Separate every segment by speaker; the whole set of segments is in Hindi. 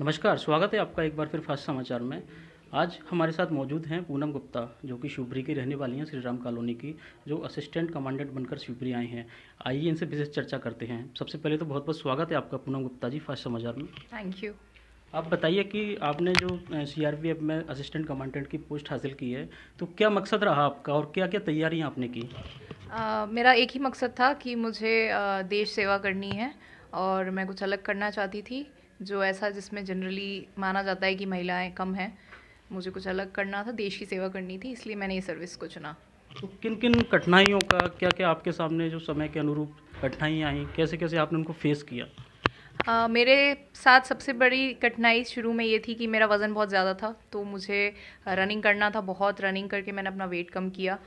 Speaker 1: नमस्कार स्वागत है आपका एक बार फिर फास्ट समाचार में आज हमारे साथ मौजूद हैं पूनम गुप्ता जो कि शिवपुरी की रहने वाली हैं श्री राम कॉलोनी की जो असिस्टेंट कमांडेंट बनकर शिवपुरी आए हैं आइए इनसे विशेष चर्चा करते हैं सबसे पहले तो बहुत बहुत स्वागत है आपका पूनम गुप्ता जी फास्ट समाचार में थैंक यू आप बताइए कि आपने जो सी में असिस्टेंट कमांडेंट की पोस्ट हासिल की है तो क्या मकसद रहा आपका और क्या क्या तैयारियाँ आपने की
Speaker 2: मेरा एक ही मकसद था कि मुझे देश सेवा करनी है और मैं कुछ अलग करना चाहती थी जो ऐसा जिसमें जनरली माना जाता है कि महिलाएं कम हैं मुझे कुछ अलग करना था देश की सेवा करनी थी इसलिए मैंने ये सर्विस को चुना
Speaker 1: तो किन किन कठिनाइयों का क्या क्या आपके सामने जो समय के अनुरूप कठिनाइयाँ आई कैसे कैसे आपने उनको फेस किया
Speaker 2: आ, मेरे साथ सबसे बड़ी कठिनाई शुरू में ये थी कि मेरा वज़न बहुत ज़्यादा था तो मुझे रनिंग करना था बहुत रनिंग करके मैंने अपना वेट कम किया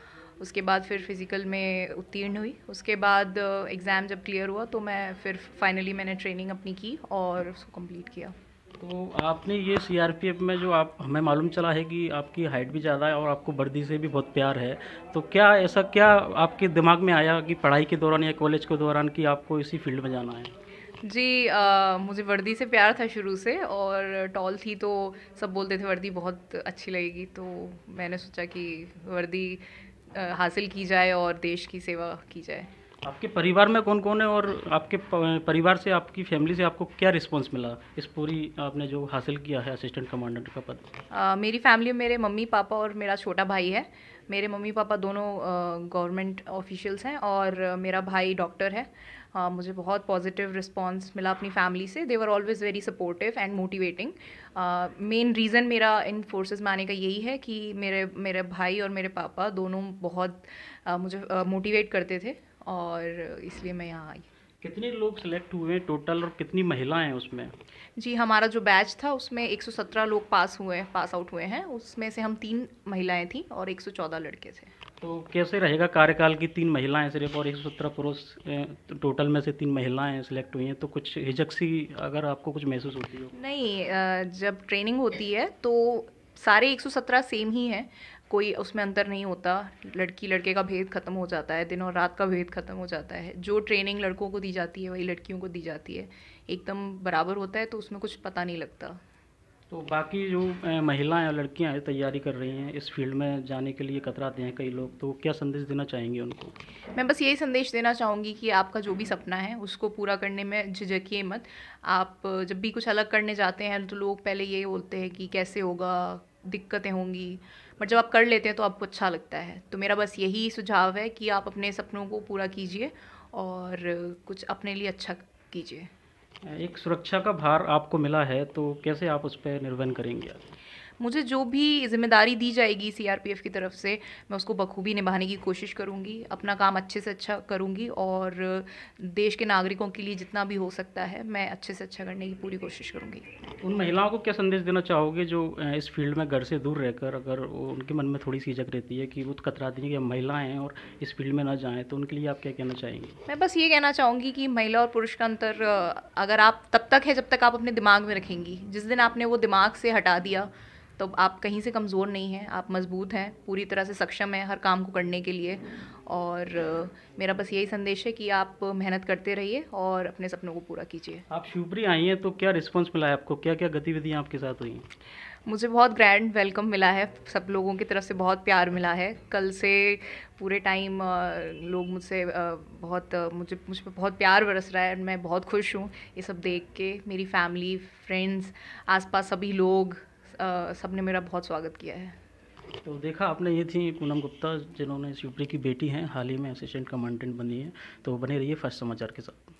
Speaker 2: उसके बाद फिर फिज़िकल में उत्तीर्ण हुई उसके बाद एग्ज़ाम uh, जब क्लियर हुआ तो मैं फिर फाइनली मैंने ट्रेनिंग अपनी की और उसको कंप्लीट किया
Speaker 1: तो आपने ये सीआरपीएफ में जो आप हमें मालूम चला है कि आपकी हाइट भी ज़्यादा है और आपको वर्दी से भी बहुत प्यार है तो क्या ऐसा क्या आपके दिमाग में आया कि पढ़ाई के दौरान या कॉलेज के दौरान कि आपको इसी फील्ड में जाना है
Speaker 2: जी आ, uh, मुझे वर्दी से प्यार था शुरू से और टॉल थी तो सब बोलते थे वर्दी बहुत अच्छी लगेगी तो मैंने सोचा कि वर्दी हासिल की जाए और देश की सेवा की जाए
Speaker 1: आपके परिवार में कौन कौन है और आपके परिवार से आपकी फैमिली से आपको क्या रिस्पांस मिला इस पूरी आपने जो हासिल किया है असिस्टेंट कमांडेंट का
Speaker 2: पद मेरी फैमिली में मेरे मम्मी पापा और मेरा छोटा भाई है मेरे मम्मी पापा दोनों गवर्नमेंट ऑफिशियल्स हैं और मेरा भाई डॉक्टर है आ, मुझे बहुत पॉजिटिव रिस्पॉन्स मिला अपनी फैमिली से they were always very supportive and motivating main reason मेरा इन फोर्सेज में आने का यही है कि मेरे मेरे भाई और मेरे पापा दोनों बहुत आ, मुझे मोटिवेट करते थे और इसलिए मैं यहाँ आई
Speaker 1: कितने लोग सिलेक्ट हुए टोटल और कितनी महिलाएं हैं उसमें
Speaker 2: जी हमारा जो बैच था उसमें 117 लोग पास हुए पास आउट हुए हैं उसमें से हम तीन महिलाएं थी और 114 लड़के थे तो
Speaker 1: कैसे रहेगा कार्यकाल की तीन महिलाएं सिर्फ और 117 पुरुष टोटल में से तीन महिलाएं सिलेक्ट हुई हैं तो कुछ हिजक सी अगर आपको कुछ महसूस होती हो
Speaker 2: नहीं जब ट्रेनिंग होती है तो सारे 117 सेम ही हैं कोई उसमें अंतर नहीं होता लड़की लड़के का भेद ख़त्म हो जाता है दिन और रात का भेद ख़त्म हो जाता है जो ट्रेनिंग लड़कों को दी जाती है वही लड़कियों को दी जाती है एकदम बराबर होता है तो उसमें कुछ पता नहीं लगता
Speaker 1: तो बाकी जो महिलाएं और लड़कियां तैयारी कर रही हैं इस फील्ड में जाने के लिए कतराते हैं कई लोग तो क्या संदेश देना चाहेंगे उनको
Speaker 2: मैं बस यही संदेश देना चाहूँगी कि आपका जो भी सपना है उसको पूरा करने में झिझकिए मत आप जब भी कुछ अलग करने जाते हैं तो लोग पहले ये बोलते हैं कि कैसे होगा दिक्कतें होंगी बट जब आप कर लेते हैं तो आपको अच्छा लगता है तो मेरा बस यही सुझाव है कि आप अपने सपनों को पूरा कीजिए और कुछ अपने लिए अच्छा कीजिए
Speaker 1: एक सुरक्षा का भार आपको मिला है तो कैसे आप उस पर निर्वहन करेंगे
Speaker 2: मुझे जो भी ज़िम्मेदारी दी जाएगी सीआरपीएफ की तरफ से मैं उसको बखूबी निभाने की कोशिश करूँगी अपना काम अच्छे से अच्छा करूँगी और देश के नागरिकों के लिए जितना भी हो सकता है मैं अच्छे से अच्छा करने की पूरी कोशिश करूँगी
Speaker 1: उन महिलाओं को क्या संदेश देना चाहोगे जो इस फील्ड में घर से दूर रहकर अगर उनके मन में थोड़ी सी झक रहती है कि वो तो कतराती हैं कि हम महिलाएँ हैं और इस फील्ड में ना जाएँ तो उनके लिए आप क्या कहना चाहेंगे
Speaker 2: मैं बस ये कहना चाहूँगी कि महिला और पुरुष का अंतर अगर आप तब तक है जब तक आप अपने दिमाग में रखेंगी जिस दिन आपने वो दिमाग से हटा दिया तो आप कहीं से कमज़ोर नहीं हैं आप मज़बूत हैं पूरी तरह से सक्षम हैं हर काम को करने के लिए और मेरा बस यही संदेश है कि आप मेहनत करते रहिए और अपने सपनों को पूरा कीजिए
Speaker 1: आप शिवपुरी आई हैं तो क्या रिस्पॉन्स मिला है आपको क्या क्या गतिविधियाँ आपके साथ हुई हैं
Speaker 2: मुझे बहुत ग्रैंड वेलकम मिला है सब लोगों की तरफ से बहुत प्यार मिला है कल से पूरे टाइम लोग मुझसे बहुत मुझे मुझ पर बहुत प्यार बरस रहा है मैं बहुत खुश हूँ ये सब देख के मेरी फैमिली फ्रेंड्स आसपास सभी लोग सब ने मेरा बहुत स्वागत किया है
Speaker 1: तो देखा आपने ये थी पूनम गुप्ता जिन्होंने यूपी की बेटी हैं हाल ही में असिस्टेंट कमांडेंट बनी है तो बने रहिए फर्स्ट समाचार के साथ